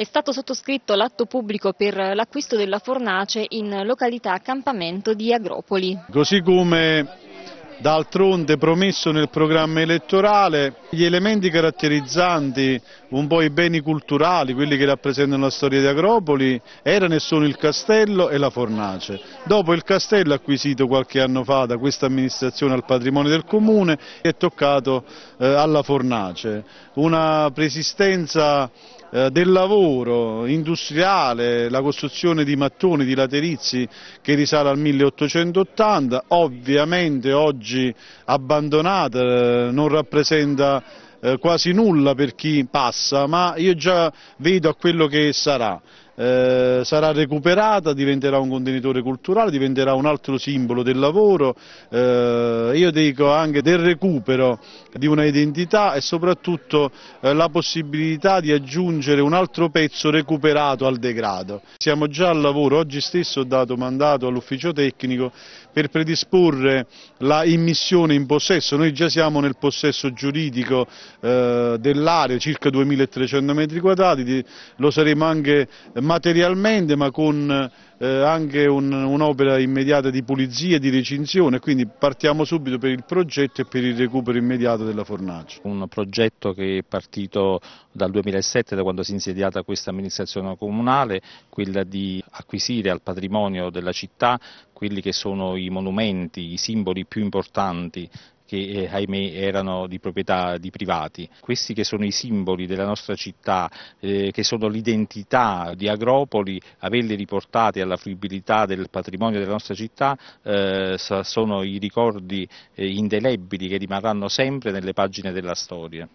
È stato sottoscritto l'atto pubblico per l'acquisto della fornace in località Campamento di Agropoli. Così come d'altronde promesso nel programma elettorale, gli elementi caratterizzanti un po' i beni culturali, quelli che rappresentano la storia di Agropoli, erano e sono il castello e la fornace. Dopo il castello acquisito qualche anno fa da questa amministrazione al patrimonio del comune è toccato eh, alla fornace, una presistenza eh, del lavoro industriale, la costruzione di mattoni, di laterizi che risale al 1880, ovviamente oggi oggi abbandonata, eh, non rappresenta eh, quasi nulla per chi passa, ma io già vedo a quello che sarà. Eh, sarà recuperata, diventerà un contenitore culturale, diventerà un altro simbolo del lavoro, eh, io dico anche del recupero di una identità e soprattutto eh, la possibilità di aggiungere un altro pezzo recuperato al degrado. Siamo già al lavoro, oggi stesso ho dato mandato all'ufficio tecnico per predisporre la immissione in possesso, noi già siamo nel possesso giuridico eh, dell'area, circa 2300 metri quadrati, lo saremo anche materialmente ma con eh, anche un'opera un immediata di pulizia e di recinzione, quindi partiamo subito per il progetto e per il recupero immediato della fornace. Un progetto che è partito dal 2007, da quando si è insediata questa amministrazione comunale, quella di acquisire al patrimonio della città quelli che sono i monumenti, i simboli più importanti che eh, ahimè erano di proprietà di privati. Questi che sono i simboli della nostra città, eh, che sono l'identità di Agropoli, averli riportati alla fruibilità del patrimonio della nostra città eh, sono i ricordi eh, indelebili che rimarranno sempre nelle pagine della storia.